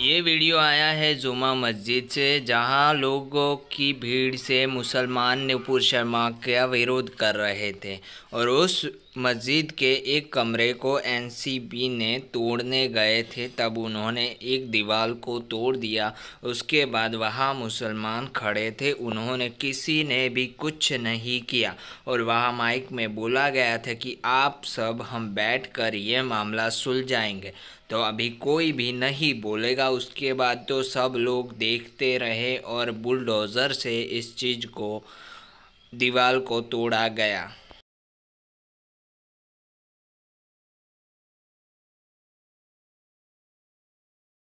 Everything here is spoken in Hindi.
ये वीडियो आया है जुमा मस्जिद से जहां लोगों की भीड़ से मुसलमान नूपुर शर्मा का विरोध कर रहे थे और उस मस्जिद के एक कमरे को एनसीबी ने तोड़ने गए थे तब उन्होंने एक दीवार को तोड़ दिया उसके बाद वहाँ मुसलमान खड़े थे उन्होंने किसी ने भी कुछ नहीं किया और वहाँ माइक में बोला गया था कि आप सब हम बैठकर ये मामला सुलझाएंगे तो अभी कोई भी नहीं बोल बोलेगा उसके बाद तो सब लोग देखते रहे और बुलडोज़र से इस चीज़ को दीवार को तोड़ा गया